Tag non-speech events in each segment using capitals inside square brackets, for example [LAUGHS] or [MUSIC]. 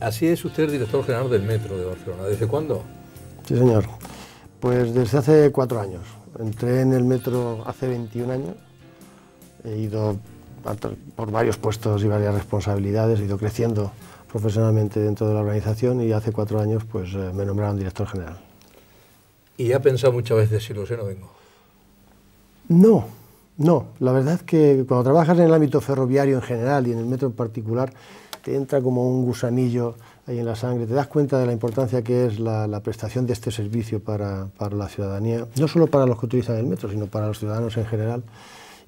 Así es, usted director general del Metro de Barcelona. ¿Desde cuándo? Sí, señor. Pues desde hace cuatro años. Entré en el Metro hace 21 años. He ido por varios puestos y varias responsabilidades, he ido creciendo profesionalmente dentro de la organización y hace cuatro años pues eh, me nombraron director general. ¿Y ha pensado muchas veces si lo sé no vengo? No, no. La verdad es que cuando trabajas en el ámbito ferroviario en general y en el metro en particular, te entra como un gusanillo ahí en la sangre, te das cuenta de la importancia que es la, prestación de este servicio para, la ciudadanía, no solo para los que utilizan el metro, sino para los ciudadanos en general.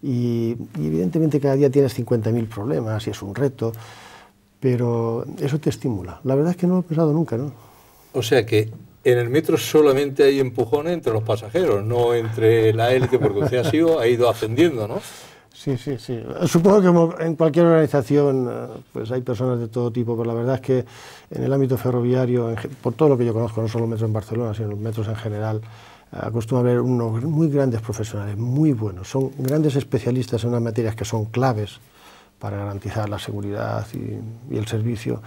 Y, evidentemente cada día tienes 50.000 problemas y es un reto, pero eso te estimula. La verdad es que no lo he pensado nunca, ¿no? O sea que en el metro solamente hay empujones entre los pasajeros, no entre la élite, porque usted ha sido, ha ido ascendiendo, ¿no? Sí, sí, sí. Supongo que en cualquier organización eh, pues hay personas de todo tipo, pero la verdad es que en el ámbito ferroviario, por todo lo que yo conozco, no solo metros en Barcelona, sino los metros en general, acostumbra ver unos muy grandes profesionales, muy buenos, son grandes especialistas en unas materias que son claves para garantizar la seguridad y, el servicio.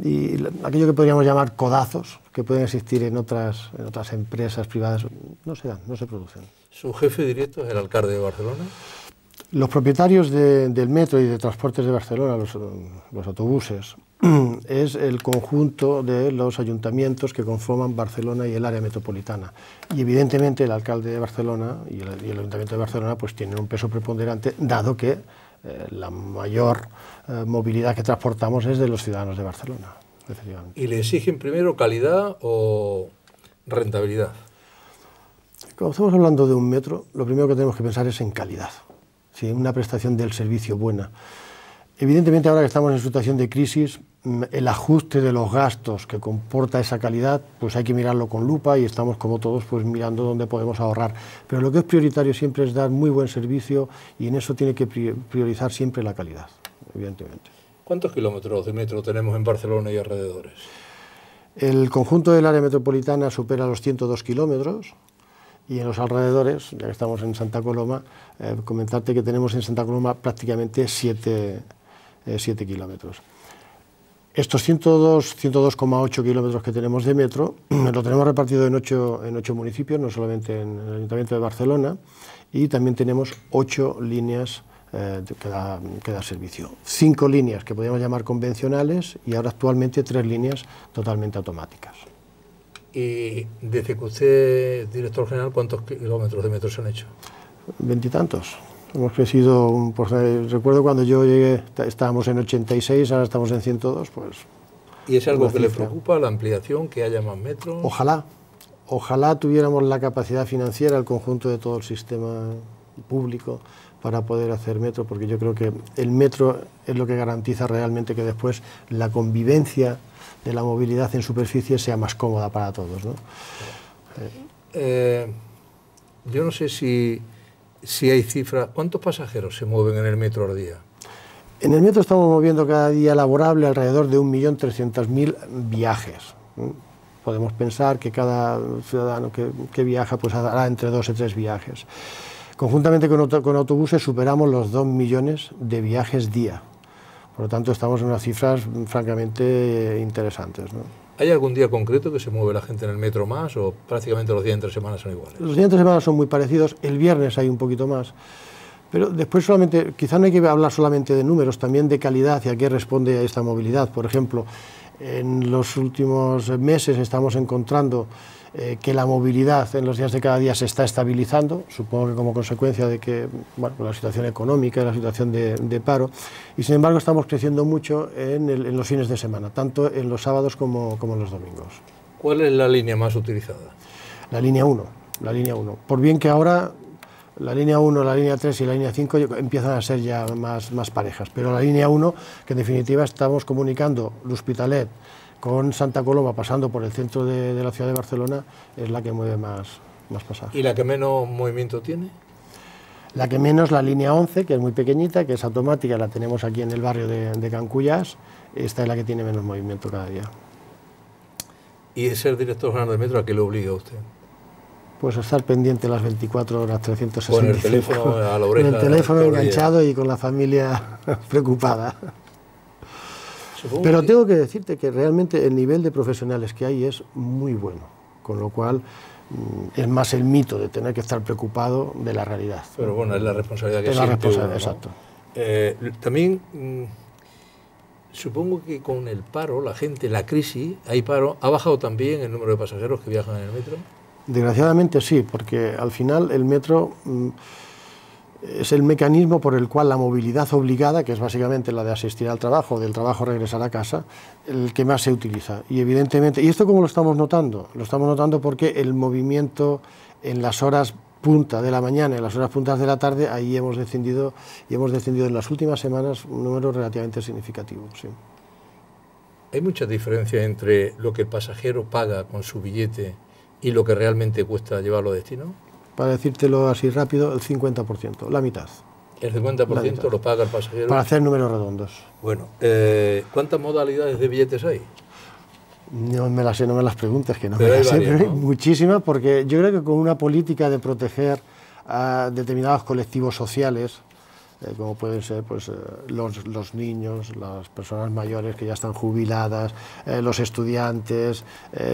Y aquello que podríamos llamar codazos, que pueden existir en otras, en otras empresas privadas, no se dan, no se producen. ¿Su jefe directo es el alcalde de Barcelona? Los propietarios del metro y de transportes de Barcelona, los, autobuses, [CLEARS THROAT] es el conjunto de los ayuntamientos que conforman Barcelona y el área metropolitana. Y evidentemente el alcalde de Barcelona y el, ayuntamiento de Barcelona pues tienen un peso preponderante, dado que eh, la mayor eh, movilidad que transportamos es de los ciudadanos de Barcelona. ¿Y le exigen primero calidad o rentabilidad? Cuando estamos hablando de un metro, lo primero que tenemos que pensar es en calidad. ¿sí? una prestación del servicio buena. Evidentemente, ahora que estamos en situación de crisis, mm, el ajuste de los gastos que comporta esa calidad, pues hay que mirarlo con lupa y estamos como todos pues mirando dónde podemos ahorrar. Pero lo que es prioritario siempre es dar muy buen servicio y en eso tiene que priorizar siempre la calidad, evidentemente. ¿Cuántos kilómetros de metro tenemos en Barcelona y alrededores? El conjunto del área metropolitana supera los 102 kilómetros y en los alrededores, ya que estamos en Santa Coloma, eh, comentarte que tenemos en Santa Coloma prácticamente 7 eh, kilómetros. Estos 102,8 kilómetros que tenemos de metro [CLEARS THROAT] lo tenemos repartido en ocho municipios, no solamente en el Ayuntamiento de Barcelona, y también tenemos 8 líneas eh, que, da, servicio. cinco líneas que podríamos llamar convencionales y ahora actualmente 3 líneas totalmente automáticas. Y desde que usted es director general, ¿cuántos kilómetros de metro se han hecho? Veintitantos. Hemos crecido un Recuerdo cuando yo llegué, estábamos en 86, ahora estamos en 102, pues. ¿Y es algo que le preocupa la ampliación, que haya más metros? Ojalá. Ojalá tuviéramos la capacidad financiera, el conjunto de todo el sistema público, para poder hacer metro, porque yo creo que el metro es lo que garantiza realmente que después la convivencia de la movilidad en superficie sea más cómoda para todos. Eh, yo no sé si, hay cifras. ¿Cuántos pasajeros se mueven en el metro al día? En el metro estamos moviendo cada día laborable alrededor de 1.300.000 viajes. Podemos pensar que cada ciudadano que, viaja pues hará entre dos y tres viajes. Conjuntamente con, con autobuses superamos los 2 millones de viajes día por lo tanto, estamos en unas cifras francamente interesantes. ¿Hay algún día concreto que se mueve la gente en el metro más o prácticamente los días entre semanas son iguales? Los días entre semanas son muy parecidos, el viernes hay un poquito más. Pero después solamente, Quizá no hay que hablar solamente de números, también de calidad y a qué responde a esta movilidad. Por ejemplo, en los últimos meses estamos encontrando eh, que la movilidad en los días de cada día se está estabilizando, supongo que como consecuencia de que la situación económica, la situación de, paro, y sin embargo estamos creciendo mucho en, los fines de semana, tanto en los sábados como, en los domingos. ¿Cuál es la línea más utilizada? La línea 1, la línea 1. Por bien que ahora la línea 1, la línea 3 y la línea 5 empiezan a ser ya más, más parejas, pero la línea 1, que en definitiva estamos comunicando el con Santa Coloma pasando por el centro de, la ciudad de Barcelona, es la que mueve más, más ¿Y la que menos movimiento tiene? La que menos, la línea 11, que es muy pequeñita, que es automática, la tenemos aquí en el barrio de, Cancuyas. Esta es la que tiene menos movimiento cada día. ¿Y es director general de metro a qué le obliga a usted? Pues estar pendiente las 24 horas 365. Con el teléfono a la Con el teléfono enganchado y con la familia [LAUGHS] preocupada. Pero tengo que decirte que realmente el nivel de profesionales que hay es muy bueno, con lo cual mm, es más el mito de tener que estar preocupado de la realidad. Pero bueno, es la responsabilidad que es la responsabilidad, exacto. Eh, también mm, supongo que con el paro, la gente, la crisis, hay paro, ¿ha bajado también el número de pasajeros que viajan en el metro? Desgraciadamente sí, porque al final el metro mm, es el mecanismo por el cual la movilidad obligada, que es básicamente la de asistir al trabajo, del trabajo regresar a casa, el que más se utiliza. Y evidentemente, ¿y esto cómo lo estamos notando? Lo estamos notando porque el movimiento en las horas punta de la mañana, en las horas puntas de la tarde, ahí hemos descendido y hemos descendido en las últimas semanas un número relativamente significativo. Hay mucha diferencia entre lo que el pasajero paga con su billete y lo que realmente cuesta llevarlo a destino para decírtelo así rápido, el 50%, la mitad. El 50% lo paga el pasajero. Para hacer números redondos. Bueno, eh, ¿cuántas modalidades de billetes hay? No me las sé, no me las preguntes, que no me las sé, muchísimas, porque yo creo que con una política de proteger a determinados colectivos sociales, eh, como pueden ser pues, eh, los, niños, las personas mayores que ya están jubiladas, eh, los estudiantes,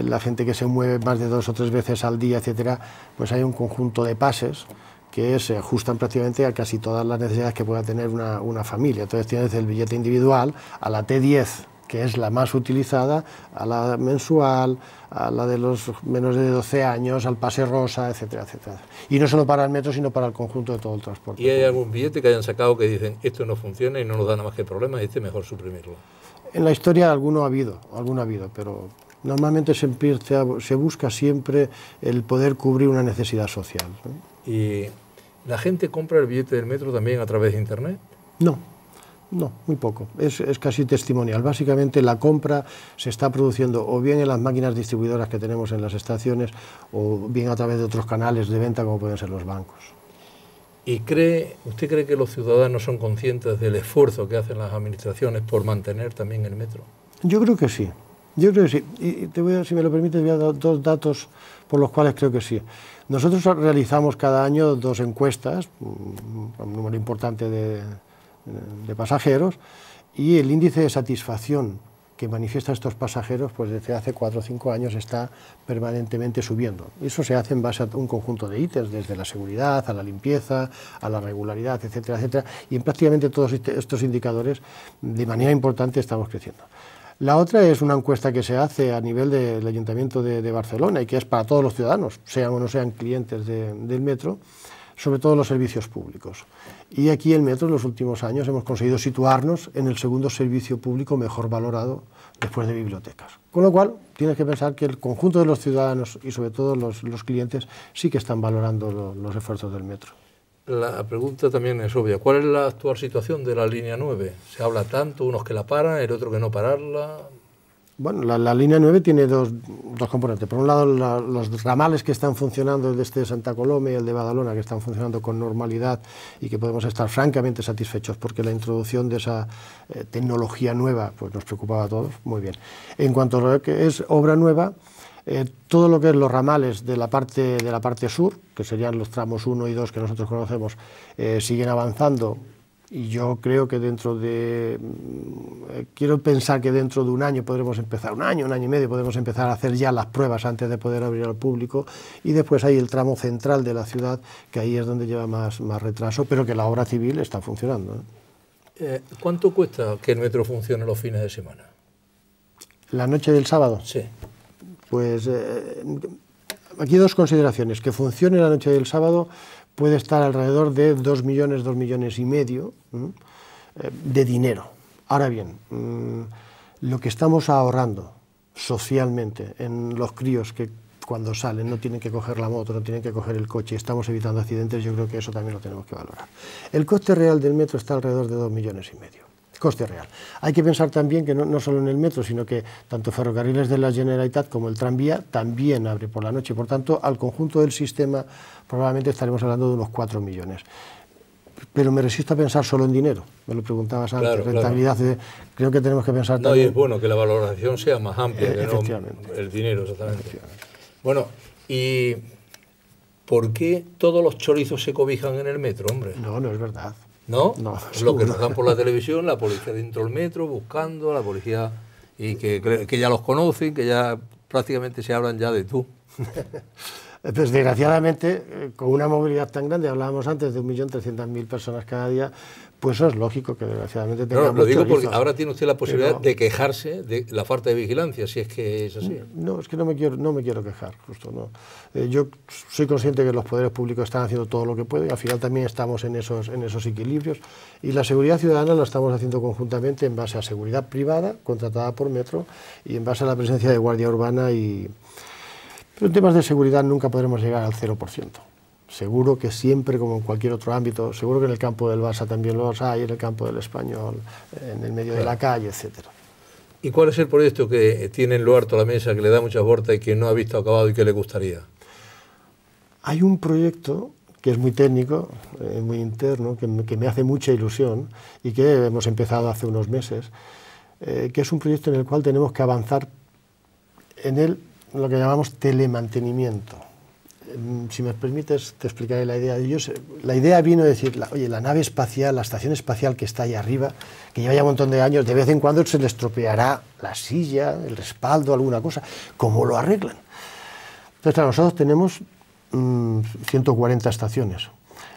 la gente que se mueve más de dos o tres veces al día, etcétera, pues hay un conjunto de pases que se ajustan prácticamente a casi todas las necesidades que pueda tener una familia. Entonces tienes el billete individual a la T10 que es la más utilizada, a la mensual, a la de los menos de 12 años, al pase rosa, etcétera, etcétera. Y no solo para el metro, sino para el conjunto de todo el transporte. ¿Y hay algún billete que hayan sacado que dicen esto no funciona y no nos da nada más que problemas, este mejor suprimirlo? En la historia alguno ha habido, alguno ha habido, pero normalmente se, busca siempre el poder cubrir una necesidad social. ¿Y la gente compra el billete del metro también a través de Internet? No. No, muy poco. Es, es, casi testimonial. Básicamente la compra se está produciendo o bien en las máquinas distribuidoras que tenemos en las estaciones o bien a través de otros canales de venta como pueden ser los bancos. ¿Y cree, usted cree que los ciudadanos son conscientes del esfuerzo que hacen las administraciones por mantener también el metro? Yo creo que sí. Yo creo sí. Y te voy si me lo permite, voy a dar dos datos por los cuales creo que sí. Nosotros realizamos cada año dos encuestas, un número importante de, de pasajeros y el índice de satisfacción que manifiesta estos pasajeros, pues desde hace 4 o 5 años está permanentemente subiendo. Eso se hace en base a un conjunto de ítems, desde la seguridad, a la limpieza, a la regularidad, etcétera, etcétera. Y en prácticamente todos este, estos indicadores, de manera importante, estamos creciendo. La otra es una encuesta que se hace a nivel del Ayuntamiento de, Barcelona y que es para todos los ciudadanos, sean o no sean clientes del metro, sobre todo los servicios públicos. Y aquí el metro en los últimos años hemos conseguido situarnos en el segundo servicio público mejor valorado después de bibliotecas. Con lo cual, tienes que pensar que el conjunto de los ciudadanos y sobre todo los, clientes sí que están valorando los esfuerzos del metro. La pregunta también es obvia. ¿Cuál es la actual situación de la línea 9? Se habla tanto, unos que la paran, el otro que no pararla. Bueno, la, línea 9 tiene dos, componentes. Por un lado, los ramales que están funcionando, el de este Santa Coloma y el de Badalona, que están funcionando con normalidad y que podemos estar francamente satisfechos porque la introducción de esa eh, tecnología nueva pues nos preocupaba a todos. Muy bien. En cuanto a lo que es obra nueva, eh, todo lo que es los ramales de la, parte, de la parte sur, que serían los tramos 1 y 2 que nosotros conocemos, eh, siguen avanzando y yo creo que dentro de, eh, quiero pensar que dentro de un año podremos empezar, un año, un año y medio, podremos empezar a hacer ya las pruebas antes de poder abrir al público y después hay el tramo central de la ciudad, que ahí es donde lleva más, más retraso, pero que la obra civil está funcionando. ¿eh? eh cuánto cuesta que el metro funcione los fines de semana? La noche del sábado. Sí. Pues eh, aquí dos consideraciones, que funcione la noche del sábado puede estar alrededor de 2 millones, 2 millones y medio eh, de dinero. Ahora bien, mm, lo que estamos ahorrando socialmente en los críos que cuando salen no tienen que coger la moto, no tienen que coger el coche, estamos evitando accidentes, yo creo que eso también lo tenemos que valorar. El coste real del metro está alrededor de 2 millones y medio coste real. Hay que pensar también que no, solo en el metro, sino que tanto Ferrocarriles de la Generalitat como el tranvía también abre por la noche. Por tanto, al conjunto del sistema probablemente estaremos hablando de unos 4 millones. Pero me resisto a pensar solo en dinero. Me lo preguntabas antes, rentabilidad. Eh, creo que tenemos que pensar también. No, es bueno que la valoración sea más amplia, eh, que no el dinero, exactamente. Bueno, y ¿por qué todos los chorizos se cobijan en el metro, hombre? No, no es verdad. ¿no? lo que nos dan por la televisión, la policía dentro del metro, buscando, la policía, y que, que ya los conocen, que ya prácticamente se hablan ya de tú. [LAUGHS] Pues desgraciadamente, eh, con una movilidad tan grande, hablábamos antes de 1.300.000 personas cada día, pues eso es lógico que desgraciadamente tengamos... Lo digo porque ahora tiene usted la posibilidad de quejarse de la falta de vigilancia, si es que es así. No, es que no me quiero, no me quiero quejar, justo no. Eh, yo soy consciente que los poderes públicos están haciendo todo lo que pueden, al final también estamos en esos, en esos equilibrios, y la seguridad ciudadana la estamos haciendo conjuntamente en base a seguridad privada, contratada por Metro, y en base a la presencia de Guardia Urbana y... Pero en temas de seguridad nunca podremos llegar al 0%. Seguro que siempre, como en cualquier otro ámbito, seguro que en el campo del Barça también los hay, en el campo del español, en el medio de la calle, etcétera. ¿Y cuál es el proyecto que tiene en lo la mesa, que le da mucha vueltas y que no ha visto acabado y que le gustaría? Hay un proyecto que es muy técnico, eh, muy interno, que me, hace mucha ilusión y que hemos empezado hace unos meses, eh, que es un proyecto en el cual tenemos que avanzar en el, lo que llamamos telemantenimiento. Mm, si me permites, te explicaré la idea de ellos. La idea vino a decir, oye, la nave espacial, la estación espacial que está ahí arriba, que lleva ya un montón de años, de vez en cuando se le estropeará la silla, el respaldo, alguna cosa. ¿Cómo lo arreglan? Entonces, nosotros tenemos 140 mm, estaciones,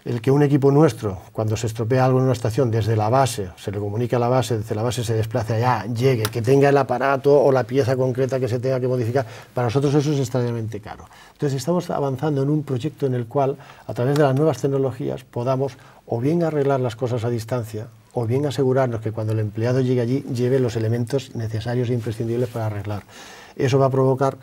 el que un equipo nuestro, cuando se estropea algo en una estación, desde la base, se le comunica a la base, desde la base se desplace allá, llegue, que tenga el aparato o la pieza concreta que se tenga que modificar, para nosotros eso es extrañamente caro. Entonces estamos avanzando en un proyecto en el cual, a través de las nuevas tecnologías, podamos o bien arreglar las cosas a distancia, o bien asegurarnos que cuando el empleado llegue allí lleve los elementos necesarios e imprescindibles para arreglar. Eso va a provocar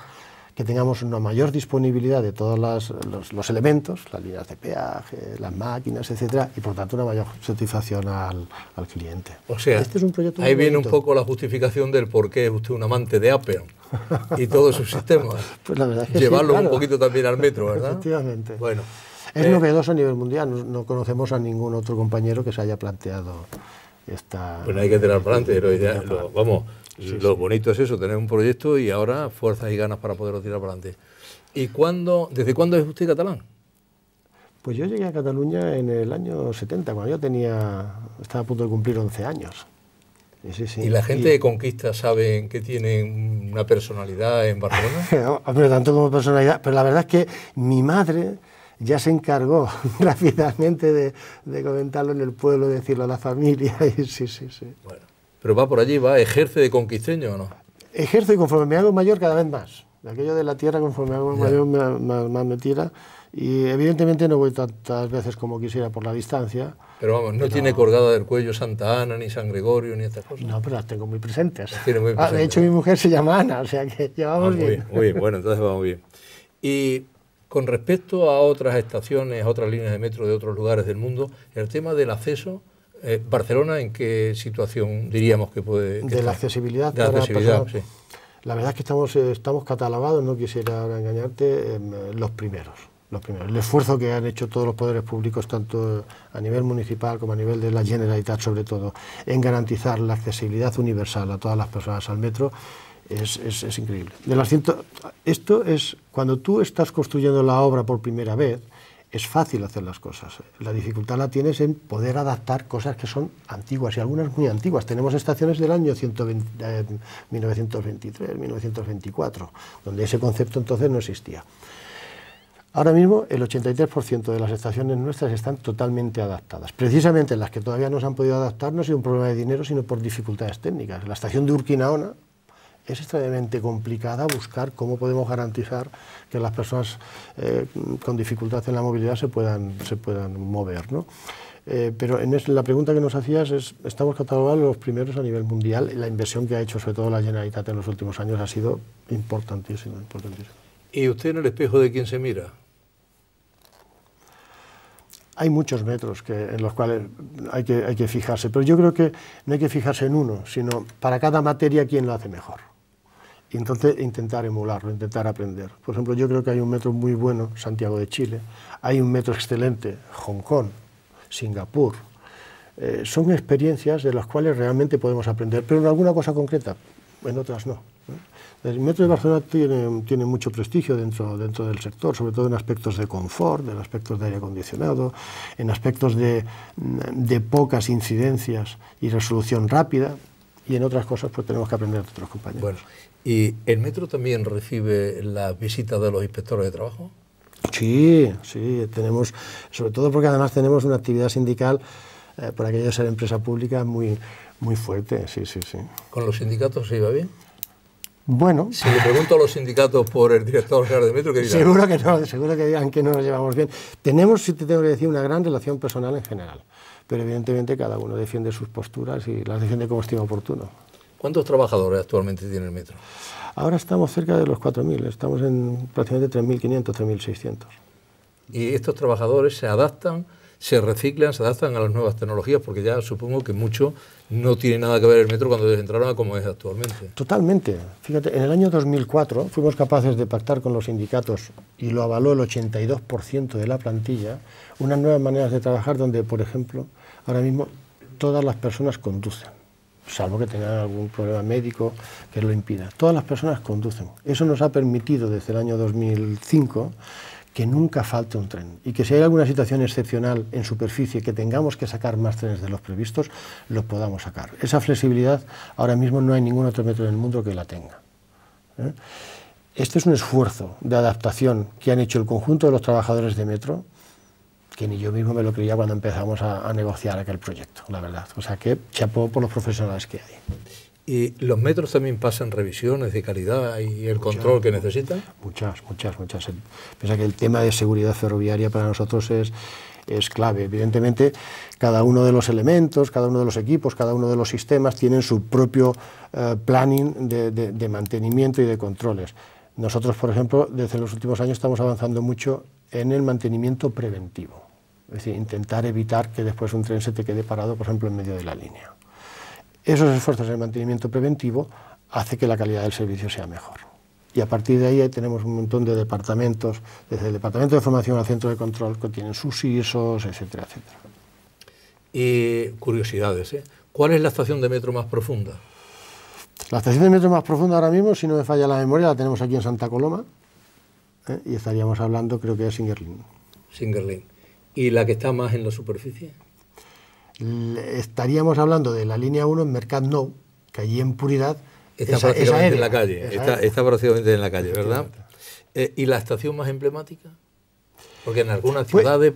que tengamos una mayor disponibilidad de todos los, los, elementos, las líneas de peaje, las máquinas, etcétera, y por tanto una mayor satisfacción al, al cliente. O sea, este es un proyecto ahí viene un poco la justificación del por qué es usted un amante de Apple y todos sus sistemas. [LAUGHS] Pues Llevarlo un poquito también al metro, ¿verdad? Efectivamente. Bueno. Es eh, novedoso a nivel mundial, no, conocemos a ningún otro compañero que se haya planteado esta... Bueno, hay que tirar para adelante, pero ya, vamos, lo bonito es eso, tener un proyecto y ahora fuerzas y ganas para poderlo tirar para adelante. ¿Y cuándo, desde cuándo es usted catalán? Pues yo llegué a Cataluña en el año 70, cuando yo tenía, estaba a punto de cumplir 11 años. ¿Y la gente de Conquista sabe que tiene una personalidad en Barcelona? pero [LAUGHS] tanto como personalidad, pero la verdad es que mi madre ya se encargó [LAUGHS] rápidamente de, comentarlo en el pueblo, de decirlo a la familia, [LAUGHS] y sí, sí, sí. Bueno. Pero va por allí, va, ejerce de conquisteño o no. Ejerce y conforme me hago mayor cada vez más. Aquello de la tierra conforme me hago mayor más, me tira. Y evidentemente no voy tantas veces como quisiera por la distancia. Pero vamos, no tiene colgada del cuello Santa Ana, ni San Gregorio, ni estas cosas. No, pero las tengo muy presentes. Ah, de hecho, mi mujer se llama Ana, o sea que llevamos ah, muy bien. Muy bien, bueno, entonces vamos bien. Y con respecto a otras estaciones, a otras líneas de metro de otros lugares del mundo, el tema del acceso eh, Barcelona, ¿en qué situación diríamos que puede...? de, la accesibilidad de la La verdad es que estamos, eh, estamos no quisiera engañarte, em, los primeros. Los El esfuerzo que han hecho todos los poderes públicos, tanto eh, a nivel municipal como a nivel de la Generalitat, sobre todo, en garantizar la accesibilidad universal a todas las personas al metro, es, es, increíble. esto es cuando tú estás construyendo la obra por primera vez, es fácil hacer las cosas. La dificultad la tienes en poder adaptar cosas que son antiguas y algunas muy antiguas. Tenemos estaciones del año 120, 1923, 1924, donde ese concepto entonces no existía. Ahora mismo el 83% de las estaciones nuestras están totalmente adaptadas. Precisamente las que todavía no se han podido adaptar no ha sido un problema de dinero, sino por dificultades técnicas. La estación de Urquinaona, es extremadamente complicada buscar cómo podemos garantizar que las personas eh, con dificultad en la movilidad se puedan, se puedan mover. Eh, pero en la pregunta que nos hacías es, estamos catalogados los primeros a nivel mundial, y la inversión que ha hecho sobre todo la Generalitat en los últimos años ha sido importantísima. importantísima. ¿Y usted en el espejo de quién se mira? hay muchos metros que, en los cuales hay que, hay que fijarse, pero yo creo que no hay que fijarse en uno, sino para cada materia quién lo hace mejor entonces intentar emularlo, intentar aprender. Por ejemplo, yo creo que hay un metro muy bueno, Santiago de Chile, hay un metro excelente, Hong Kong, Singapur. Eh, son experiencias de las cuales realmente podemos aprender, pero en alguna cosa concreta, en otras no. El metro de Barcelona tiene, tiene mucho prestigio dentro, dentro del sector, sobre todo en aspectos de confort, en aspectos de aire acondicionado, en aspectos de, pocas incidencias y resolución rápida, y en otras cosas pues tenemos que aprender de otros compañeros. ¿Y el metro también recibe las visitas de los inspectores de trabajo? Sí, sí, tenemos, sobre todo porque además tenemos una actividad sindical, eh, por aquello de ser empresa pública, muy, muy fuerte, sí, sí, sí. ¿Con los sindicatos se iba bien? Bueno. Si le pregunto a los sindicatos por el director general de Metro, ¿qué dirán? Seguro que no, seguro que dirán que no nos llevamos bien. Tenemos, si te tengo que decir, una gran relación personal en general, pero evidentemente cada uno defiende sus posturas y las defiende como estima oportuno. ¿Cuántos trabajadores actualmente tiene el metro? Ahora estamos cerca de los 4.000, estamos en prácticamente 3.500, 3.600. ¿Y estos trabajadores se adaptan, se reciclan, se adaptan a las nuevas tecnologías? Porque ya supongo que mucho no tiene nada que ver el metro cuando entraron a como es actualmente. Totalmente. Fíjate, en el año 2004 fuimos capaces de pactar con los sindicatos, y lo avaló el 82% de la plantilla, unas nuevas maneras de trabajar donde, por ejemplo, ahora mismo todas las personas conducen salvo que tengan algún problema médico que lo impida. Todas las personas conducen. Eso nos ha permitido desde el año 2005 que nunca falte un tren y que si hay alguna situación excepcional en superficie que tengamos que sacar más trenes de los previstos, los podamos sacar. Esa flexibilidad ahora mismo no hay ningún otro metro en el mundo que la tenga. ¿eh? Este es un esfuerzo de adaptación que han hecho el conjunto de los trabajadores de metro, que ni yo mismo me lo creía cuando empezamos a, negociar aquel proyecto, la verdad. O sea que chapó por los profesionales que hay. ¿Y los metros también pasan revisiones de calidad y el control que necesitan? Muchas, muchas, muchas. Piensa que el tema de seguridad ferroviaria para nosotros es, es clave. Evidentemente, cada uno de los elementos, cada uno de los equipos, cada uno de los sistemas tienen su propio eh, planning de mantenimiento y de controles. Nosotros, por ejemplo, desde los últimos años estamos avanzando mucho en el mantenimiento preventivo. Es decir, intentar evitar que después un tren se te quede parado, por ejemplo, en medio de la línea. Esos esfuerzos de mantenimiento preventivo hace que la calidad del servicio sea mejor. Y a partir de ahí tenemos un montón de departamentos, desde el departamento de formación al centro de control, que tienen sus ISOs, etcétera, etcétera. Y curiosidades, ¿eh? ¿cuál es la estación de metro más profunda? La estación de metro más profunda ahora mismo, si no me falla la memoria, la tenemos aquí en Santa Coloma ¿eh? y estaríamos hablando, creo que de Singerlin. Singerlin. ¿Y la que está más en la superficie? Estaríamos hablando de la línea 1 en Mercat Nou, que allí en Puridad está en la calle, está, prácticamente en la calle, ¿verdad? Eh, ¿Y la estación más emblemática? Porque en algunas pues, ciudades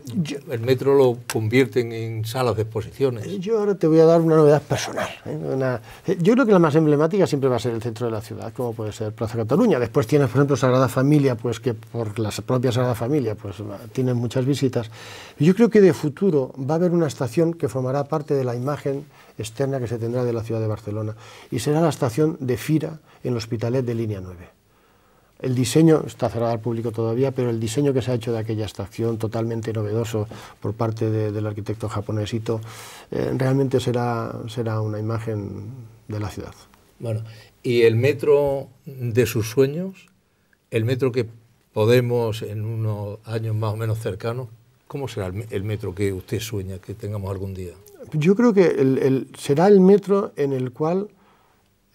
el metro lo convierten en salas de exposiciones. Eh, yo ahora te voy a dar una novedad personal. Eh, eh, yo creo que la más emblemática siempre va a ser el centro de la ciudad, como puede ser Plaza Cataluña. Después tienes, por ejemplo, Sagrada Familia, pues que por la propia Sagrada Familia pues tienen muchas visitas. Yo creo que de futuro va a haber una estación que formará parte de la imagen externa que se tendrá de la ciudad de Barcelona y será la estación de Fira en el Hospitalet de Línea 9 el diseño, está cerrado al público todavía, pero el diseño que se ha hecho de aquella estación, totalmente novedoso por parte del arquitecto japonesito, eh, realmente será, será una imagen de la ciudad. Bueno, ¿y el metro de sus sueños? ¿El metro que podemos en unos años más o menos cercanos? ¿Cómo será el, metro que usted sueña que tengamos algún día? Yo creo que será el metro en el cual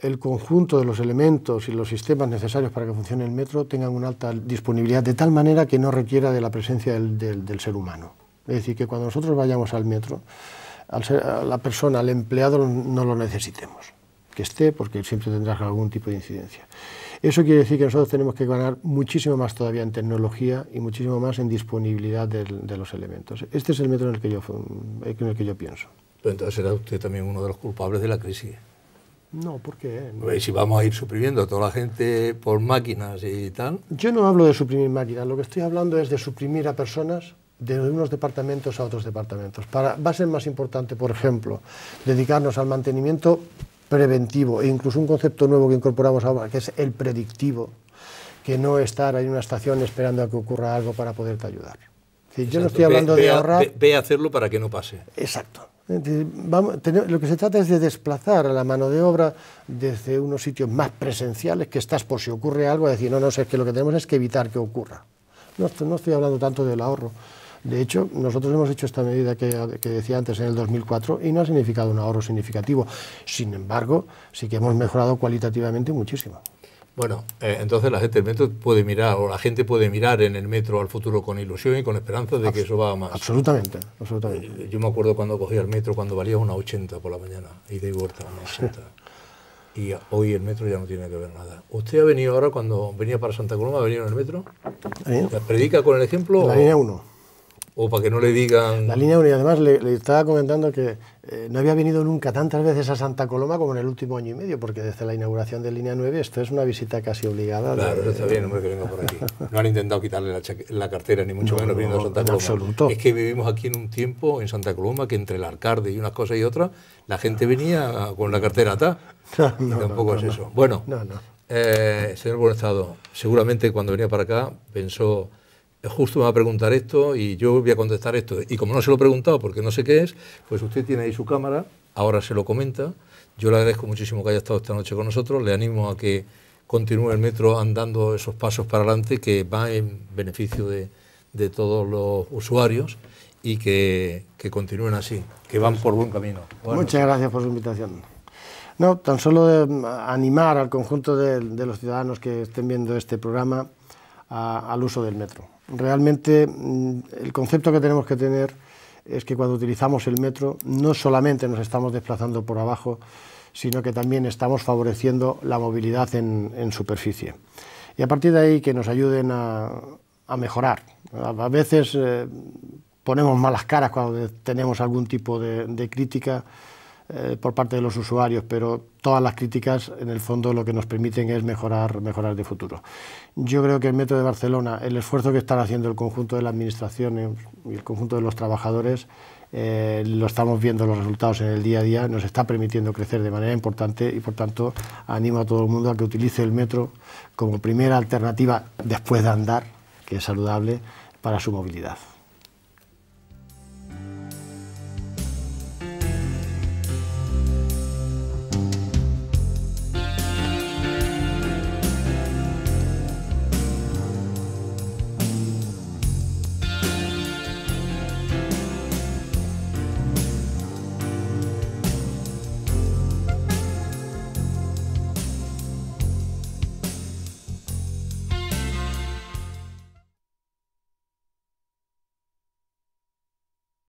el conjunto de los elementos y los sistemas necesarios para que funcione el metro tengan una alta disponibilidad, de tal manera que no requiera de la presencia del, ser humano. Es decir, que cuando nosotros vayamos al metro, la persona, al empleado, no lo necesitemos. Que esté, porque siempre tendrá algún tipo de incidencia. Eso quiere decir que nosotros tenemos que ganar muchísimo más todavía en tecnología y muchísimo más en disponibilidad de, los elementos. Este es el metro en el que yo, en el que yo pienso. entonces será usted también uno de los culpables de la crisis. No, ¿por qué? si vamos a ir suprimiendo a toda la gente por máquinas y tal. Yo no hablo de suprimir máquinas, lo que estoy hablando es de suprimir a personas de unos departamentos a otros departamentos. Para, va a ser más importante, por ejemplo, dedicarnos al mantenimiento preventivo e incluso un concepto nuevo que incorporamos ahora, que es el predictivo, que no estar ahí en una estación esperando a que ocurra algo para poderte ayudar. yo no estoy hablando de ahorrar... ve a hacerlo para que no pase. Exacto. Este, lo que se trata es de desplazar a la mano de obra desde unos sitios más presenciales, que estás por si ocurre algo, a decir, no, no, es que lo que tenemos es que evitar que ocurra. No, estoy hablando tanto del ahorro. De hecho, nosotros hemos hecho esta medida que, que, decía antes en el 2004 y no ha significado un ahorro significativo. Sin embargo, sí que hemos mejorado cualitativamente muchísimo. Bueno, eh, entonces la gente del metro puede mirar, o la gente puede mirar en el metro al futuro con ilusión y con esperanza de que eso va a más. Absolutamente, absolutamente. Eh, yo me acuerdo cuando cogía el metro, cuando valía una 80 por la mañana, y y vuelta, una 80. y hoy el metro ya no tiene que ver nada. ¿Usted ha venido ahora, cuando venía para Santa Coloma, ha venido en el metro? ¿Predica con el ejemplo? La línea 1 o para que no le digan... La línea 1 y además le, estaba comentando que eh, no había venido nunca tantas veces a Santa Coloma como en el último año y medio, porque desde la inauguración de línea 9 esto es una visita casi obligada. Claro, está bien, hombre, que venga por aquí. No han intentado quitarle la, cartera, ni mucho menos viniendo a Santa Coloma. Absoluto. Es que vivimos aquí en un tiempo, en Santa Coloma, que entre el alcalde y unas cosas y otras, la gente venía con la cartera atada. [LAUGHS] No, tampoco es eso. Bueno, eh, señor Buen Estado, seguramente cuando venía para acá pensó justo me va a preguntar esto y yo voy a contestar esto. Y como no se lo he preguntado porque no sé qué es, pues usted tiene ahí su cámara, ahora se lo comenta. Yo le agradezco muchísimo que haya estado esta noche con nosotros, le animo a que continúe el metro andando esos pasos para adelante que va en beneficio de, todos los usuarios y que, continúen así, que van por buen camino. Muchas gracias por su invitación. No, tan solo animar al conjunto de, los ciudadanos que estén viendo este programa al uso del metro. Realmente mm, el concepto que tenemos que tener es que cuando utilizamos el metro no solamente nos estamos desplazando por abajo, sino que también estamos favoreciendo la movilidad en, superficie. Y a partir de ahí que nos ayuden a, mejorar. A, veces eh, ponemos malas caras cuando tenemos algún tipo de crítica eh, por parte de los usuarios, pero todas las críticas en el fondo lo que nos permiten es mejorar, mejorar de futuro. Yo creo que el Metro de Barcelona, el esfuerzo que están haciendo el conjunto de las administraciones y el conjunto de los trabajadores, eh, lo estamos viendo los resultados en el día a día, nos está permitiendo crecer de manera importante y por tanto animo a todo el mundo a que utilice el metro como primera alternativa después de andar, que es saludable, para su movilidad.